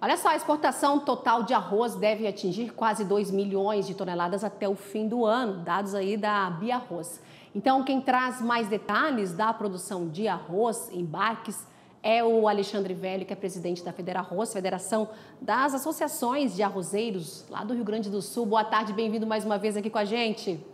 Olha só, a exportação total de arroz deve atingir quase 2 milhões de toneladas até o fim do ano, dados aí da Bia Arroz. Então, quem traz mais detalhes da produção de arroz, embarques, é o Alexandre Velho, que é presidente da Federa Arroz, Federação das Associações de Arrozeiros, lá do Rio Grande do Sul. Boa tarde, bem-vindo mais uma vez aqui com a gente.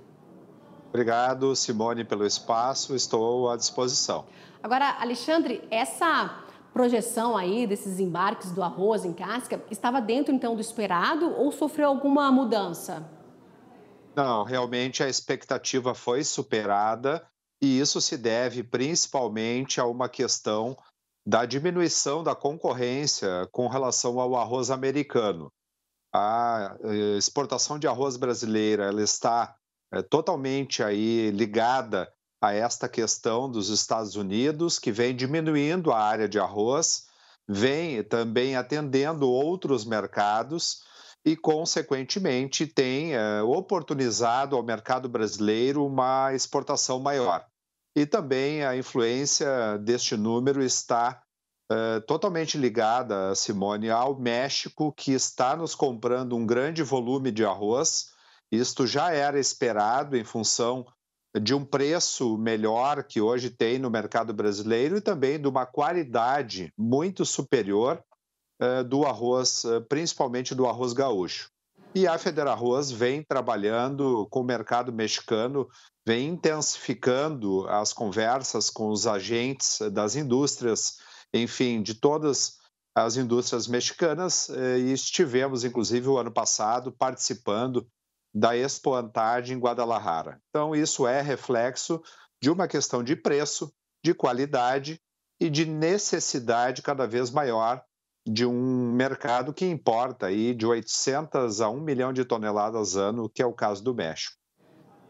Obrigado, Simone, pelo espaço. Estou à disposição. Agora, Alexandre, essa projeção aí desses embarques do arroz em casca estava dentro então do esperado ou sofreu alguma mudança? Não, realmente a expectativa foi superada e isso se deve principalmente a uma questão da diminuição da concorrência com relação ao arroz americano. A eh, exportação de arroz brasileira ela está eh, totalmente aí ligada a esta questão dos Estados Unidos, que vem diminuindo a área de arroz, vem também atendendo outros mercados e, consequentemente, tem eh, oportunizado ao mercado brasileiro uma exportação maior. E também a influência deste número está eh, totalmente ligada, Simone, ao México, que está nos comprando um grande volume de arroz. Isto já era esperado em função de um preço melhor que hoje tem no mercado brasileiro e também de uma qualidade muito superior eh, do arroz, eh, principalmente do arroz gaúcho. E a Federarroz vem trabalhando com o mercado mexicano, vem intensificando as conversas com os agentes das indústrias, enfim, de todas as indústrias mexicanas, eh, e estivemos, inclusive, o ano passado participando da Expo Antad em Guadalajara. Então, isso é reflexo de uma questão de preço, de qualidade e de necessidade cada vez maior de um mercado que importa aí de 800 a 1 milhão de toneladas ano, que é o caso do México.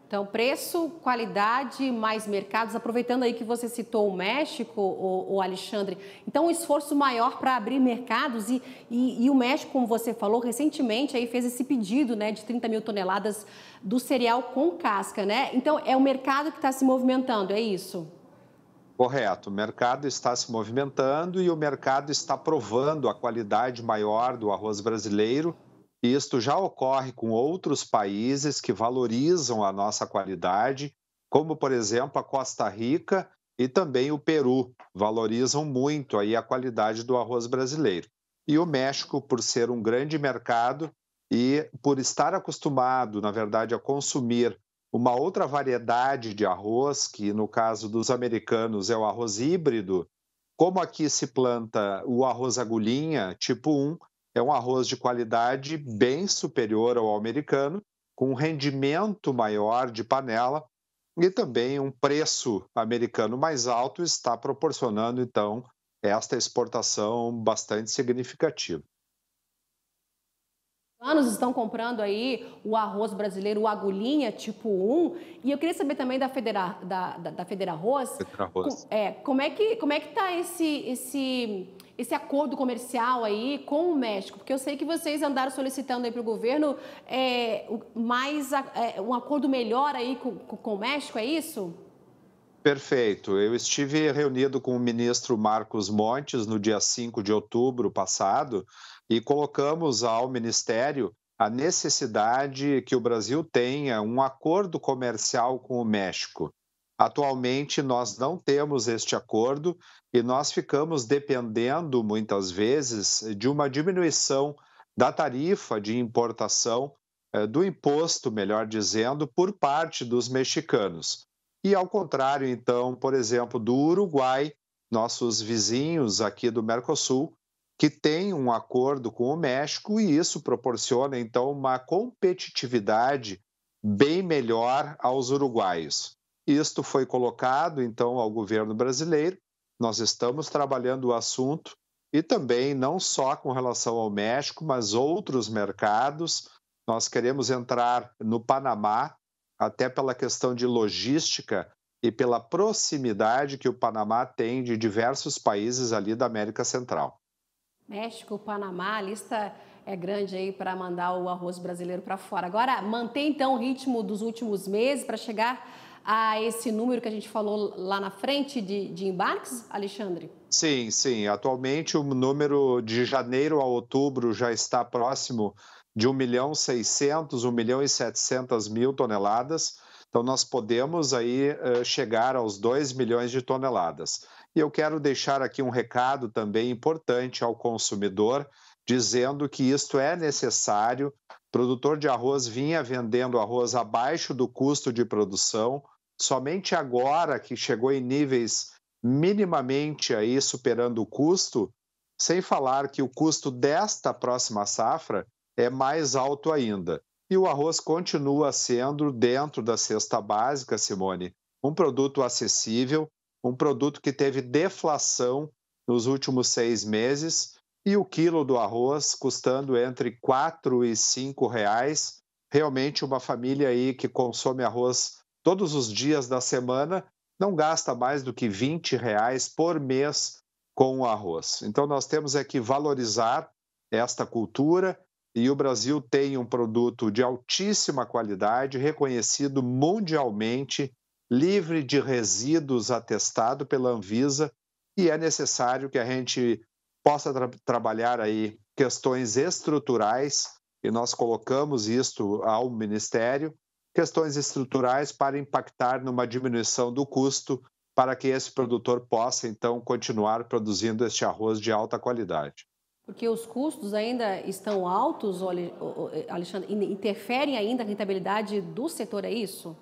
Então, preço, qualidade, mais mercados. Aproveitando aí que você citou o México, o, o Alexandre, então um esforço maior para abrir mercados e, e, e, o México, como você falou, recentemente aí fez esse pedido né, de 30 mil toneladas do cereal com casca, né? Então, é o mercado que está se movimentando, é isso? Correto, o mercado está se movimentando e o mercado está provando a qualidade maior do arroz brasileiro isto já ocorre com outros países que valorizam a nossa qualidade, como por exemplo a Costa Rica e também o Peru, valorizam muito aí a qualidade do arroz brasileiro. E o México, por ser um grande mercado e por estar acostumado, na verdade, a consumir uma outra variedade de arroz, que no caso dos americanos é o arroz híbrido, como aqui se planta o arroz agulhinha tipo 1, é um arroz de qualidade bem superior ao americano, com um rendimento maior de panela e também um preço americano mais alto está proporcionando então esta exportação bastante significativa anos estão comprando aí o arroz brasileiro, o agulhinha tipo 1. E eu queria saber também da Federa, da, da, da Federa Arroz. Federa Arroz. É, como é que como é que tá esse esse esse acordo comercial aí com o México? Porque eu sei que vocês andaram solicitando aí para o governo é, mais é, um acordo melhor aí com, com o México, é isso? Perfeito. Eu estive reunido com o ministro Marcos Montes no dia 5 de outubro passado e colocamos ao ministério a necessidade que o Brasil tenha um acordo comercial com o México. Atualmente, nós não temos este acordo e nós ficamos dependendo, muitas vezes, de uma diminuição da tarifa de importação, eh, do imposto, melhor dizendo, por parte dos mexicanos. E ao contrário, então, por exemplo, do Uruguai, nossos vizinhos aqui do Mercosul, que tem um acordo com o México e isso proporciona então uma competitividade bem melhor aos uruguaios. Isto foi colocado então ao governo brasileiro. Nós estamos trabalhando o assunto e também não só com relação ao México, mas outros mercados. Nós queremos entrar no Panamá, até pela questão de logística e pela proximidade que o Panamá tem de diversos países ali da América Central. México, Panamá, a lista é grande aí para mandar o arroz brasileiro para fora. Agora, manter então o ritmo dos últimos meses para chegar a esse número que a gente falou lá na frente de, de embarques, Alexandre? Sim, sim. Atualmente o número de janeiro a outubro já está próximo de 1 milhão 600, 1 milhão e 700 mil toneladas. Então, nós podemos aí eh, chegar aos 2 milhões de toneladas. E eu quero deixar aqui um recado também importante ao consumidor, dizendo que isto é necessário. O produtor de arroz vinha vendendo arroz abaixo do custo de produção somente agora que chegou em níveis minimamente aí superando o custo, sem falar que o custo desta próxima safra é mais alto ainda. E o arroz continua sendo, dentro da cesta básica, Simone, um produto acessível, um produto que teve deflação nos últimos seis meses e o quilo do arroz custando entre R$ 4 e R$ reais. Realmente uma família aí que consome arroz todos os dias da semana, não gasta mais do que 20 reais por mês com o arroz. Então nós temos é que valorizar esta cultura e o Brasil tem um produto de altíssima qualidade, reconhecido mundialmente, livre de resíduos, atestado pela Anvisa, e é necessário que a gente possa tra trabalhar aí questões estruturais, e nós colocamos isto ao Ministério, questões estruturais para impactar numa diminuição do custo para que esse produtor possa então continuar produzindo este arroz de alta qualidade. Porque os custos ainda estão altos, eh, Alexandre, interferem ainda a rentabilidade do setor, é isso?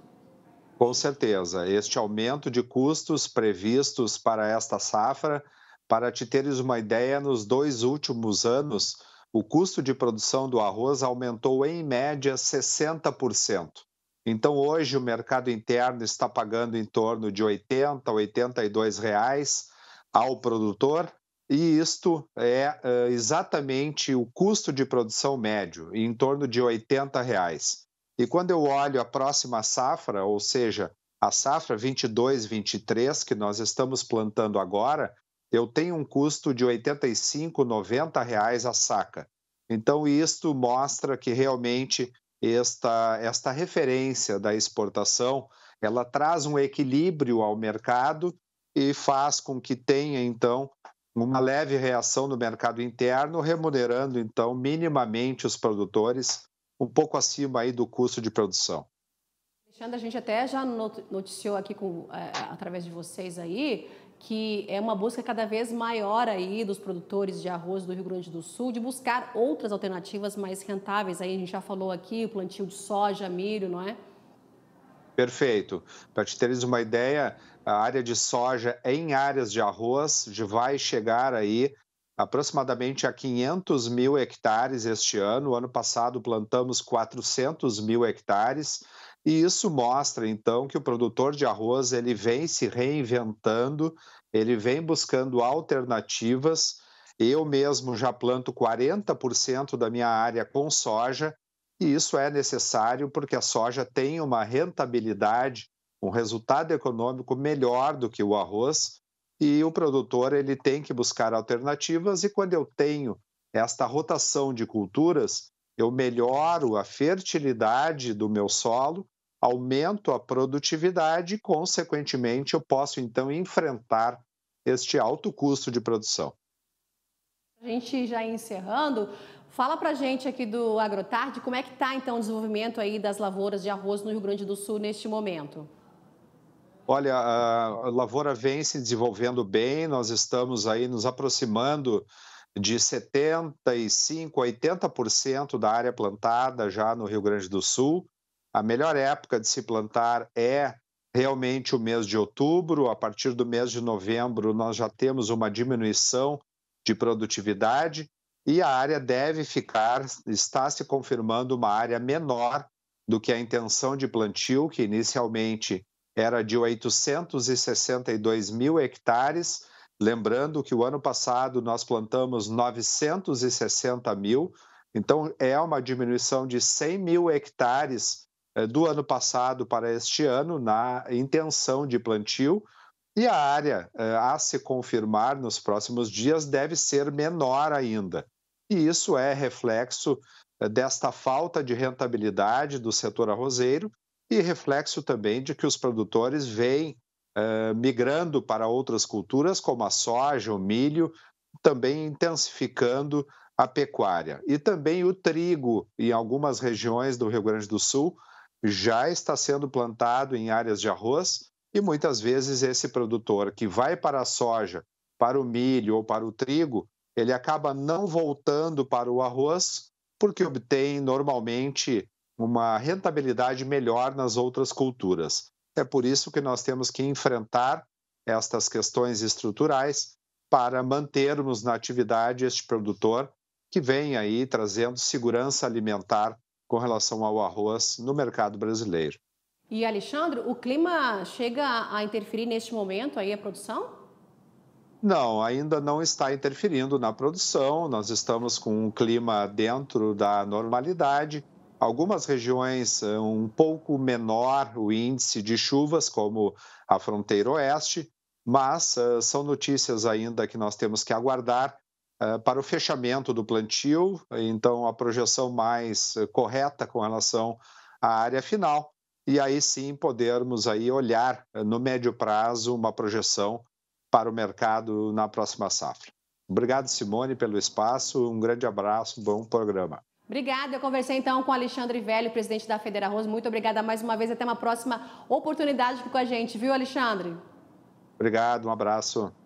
Com certeza. Este aumento de custos previstos para esta safra, para te teres uma ideia, nos dois últimos anos, o custo de produção do arroz aumentou em média 60%. Então, hoje, o mercado interno está pagando em torno de 80, 82 reais ao produtor, e isto é uh, exatamente o custo de produção médio, em torno de 80 reais. E quando eu olho a próxima safra, ou seja, a safra 22, 23, que nós estamos plantando agora, eu tenho um custo de 85, 90 reais a saca. Então, isto mostra que realmente esta, esta referência da exportação, ela traz um equilíbrio ao mercado e faz com que tenha, então, uma leve reação no mercado interno, remunerando, então, minimamente os produtores, um pouco acima aí do custo de produção. Alexandre, a gente até já noticiou aqui com, é, através de vocês aí que é uma busca cada vez maior aí dos produtores de arroz do Rio Grande do Sul de buscar outras alternativas mais rentáveis. Aí a gente já falou aqui, o plantio de soja, milho, não é? Perfeito. Para te teres uma ideia, a área de soja em áreas de arroz vai chegar aí aproximadamente a 500 mil hectares este ano. O ano passado plantamos 400 mil hectares. E isso mostra então que o produtor de arroz ele vem se reinventando, ele vem buscando alternativas. Eu mesmo já planto 40% da minha área com soja, e isso é necessário porque a soja tem uma rentabilidade, um resultado econômico melhor do que o arroz, e o produtor ele tem que buscar alternativas e quando eu tenho esta rotação de culturas, eu melhoro a fertilidade do meu solo aumento a produtividade e, consequentemente, eu posso então enfrentar este alto custo de produção. A gente já encerrando, fala para gente aqui do Agrotarde como é que está então o desenvolvimento aí das lavouras de arroz no Rio Grande do Sul neste momento. Olha, a lavoura vem se desenvolvendo bem, nós estamos aí nos aproximando de 75% a 80% da área plantada já no Rio Grande do Sul. A melhor época de se plantar é realmente o mês de outubro. A partir do mês de novembro, nós já temos uma diminuição de produtividade e a área deve ficar, está se confirmando uma área menor do que a intenção de plantio, que inicialmente era de 862 mil hectares. Lembrando que o ano passado nós plantamos 960 mil, então é uma diminuição de 100 mil hectares é, do ano passado para este ano na intenção de plantio. E a área é, a se confirmar nos próximos dias deve ser menor ainda. E isso é reflexo é, desta falta de rentabilidade do setor arrozeiro e reflexo também de que os produtores vêm migrando para outras culturas, como a soja, o milho, também intensificando a pecuária. E também o trigo, em algumas regiões do Rio Grande do Sul, já está sendo plantado em áreas de arroz e muitas vezes esse produtor que vai para a soja, para o milho ou para o trigo, ele acaba não voltando para o arroz porque obtém normalmente uma rentabilidade melhor nas outras culturas. É por isso que nós temos que enfrentar estas questões estruturais para mantermos na atividade este produtor que vem aí trazendo segurança alimentar com relação ao arroz no mercado brasileiro. E Alexandre, o clima chega a interferir neste momento aí a produção? Não, ainda não está interferindo na produção. Nós estamos com um clima dentro da normalidade. Algumas regiões eh, um pouco menor o índice de chuvas, como a fronteira oeste, mas uh, são notícias ainda que nós temos que aguardar eh, para o fechamento do plantio, então a projeção mais eh, correta com relação à área final, e aí sim podermos aí olhar eh, no médio prazo uma projeção para o mercado na próxima safra. Obrigado, Simone, pelo espaço, um grande abraço, bom programa. Obrigada. Eu conversei então com Alexandre Velho, presidente da Federa Arroz. Muito obrigada mais uma vez. Até uma próxima oportunidade com a gente, viu, Alexandre? Obrigado, um abraço.